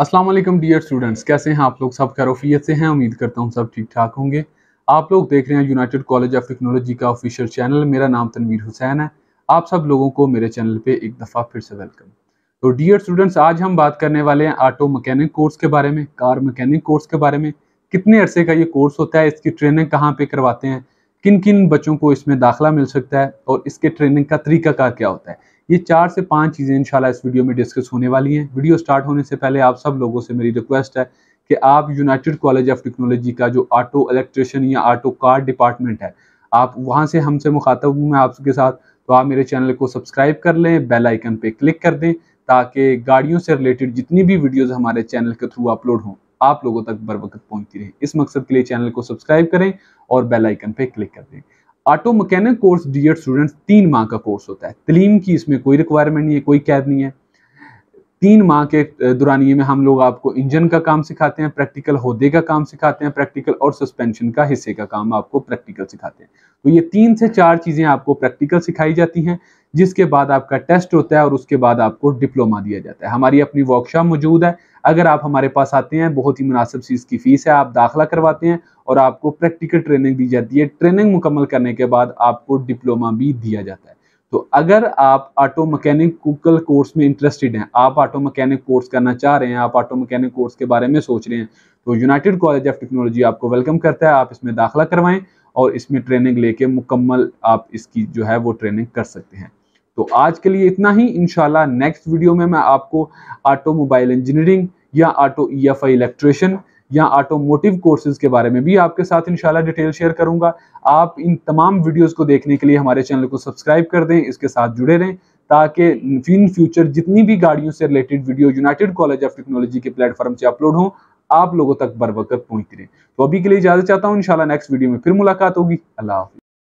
Aslam dear students कैसे हैं आप लोग सब खैरूफियत से हैं उम्मीद करता हूँ सब ठीक ठाक होंगे आप लोग देख रहे हैं यूनाइटेड कॉलेज ऑफ टेक्नोलॉजी का ऑफिशियल चैनल मेरा नाम तनवीर हुसैन है आप सब लोगों को मेरे चैनल पे एक दफ़ा फिर से वेलकम तो डियर स्टूडेंट्स आज हम बात करने वाले हैं ऑटो मकैनिक कोर्स के बारे में कार मकैनिक कोर्स के बारे में कितने अरसे का ये कोर्स होता है इसकी ट्रेनिंग कहाँ पर करवाते हैं किन किन बच्चों को इसमें दाखिला मिल सकता है और इसके ट्रेनिंग का तरीका क्या होता है ये चार से पांच चीज़ें इंशाल्लाह इस वीडियो में डिस्कस होने वाली हैं वीडियो स्टार्ट होने से पहले आप सब लोगों से मेरी रिक्वेस्ट है कि आप यूनाइटेड कॉलेज ऑफ टेक्नोलॉजी का जो ऑटो इलेक्ट्रिशियन या ऑटो कार डिपार्टमेंट है आप वहाँ से हमसे मुखातब हूँ मैं आपके साथ तो आप मेरे चैनल को सब्सक्राइब कर लें बेल आइकन पे क्लिक कर दें ताकि गाड़ियों से रिलेटेड जितनी भी वीडियोज हमारे चैनल के थ्रू अपलोड हों आप लोगों तक बर वक्त पहुँचती रहे इस मकसद के लिए चैनल को सब्सक्राइब करें और बेल आइकन पे क्लिक कर दें auto mechanic course dear student तीन माह का कोर्स होता है तलीम की इसमें कोई रिक्वायरमेंट नहीं है कोई कैद नहीं है तीन माह के दुरानिए में हम लोग आपको इंजन का काम सिखाते हैं प्रैक्टिकल होदे का काम सिखाते हैं प्रैक्टिकल और सस्पेंशन का हिस्से का काम आपको प्रैक्टिकल सिखाते हैं तो ये तीन से चार चीज़ें आपको प्रैक्टिकल सिखाई जाती हैं जिसके बाद आपका टेस्ट होता है और उसके बाद आपको डिप्लोमा दिया जाता है हमारी अपनी वर्कशॉप मौजूद है अगर आप हमारे पास आते हैं बहुत ही मुनासिब चीज़ की फ़ीस है आप दाखिला करवाते हैं और आपको प्रैक्टिकल ट्रेनिंग दी जाती है ट्रेनिंग मुकम्मल करने के बाद आपको डिप्लोमा भी दिया जाता है तो अगर आप ऑटो मकैनिक कुकल कोर्स में इंटरेस्टेड हैं आप ऑटो मकैनिक कोर्स करना चाह रहे हैं आप ऑटो मकैनिक कोर्स के बारे में सोच रहे हैं तो यूनाइटेड कॉलेज ऑफ टेक्नोलॉजी आपको वेलकम करता है आप इसमें दाखिला करवाएं और इसमें ट्रेनिंग लेके मुकम्मल आप इसकी जो है वो ट्रेनिंग कर सकते हैं तो आज के लिए इतना ही इनशाला नेक्स्ट वीडियो में मैं आपको ऑटोमोबाइल इंजीनियरिंग या auto E F I electrician या ऑटोमोटिव कोर्सेज के बारे में भी आपके साथ इनशाला डिटेल शेयर करूंगा आप इन तमाम वीडियोस को देखने के लिए हमारे चैनल को सब्सक्राइब कर दें इसके साथ जुड़े रहें ताकि इन फ्यूचर जितनी भी गाड़ियों से related video United College of Technology के प्लेटफॉर्म से अपलोड हो आप लोगों तक बर वक्त पहुंचती रहे तो अभी के लिए इजाजत चाहता हूँ इनशाला नेक्स्ट वीडियो में फिर मुलाकात होगी अल्लाह हाफि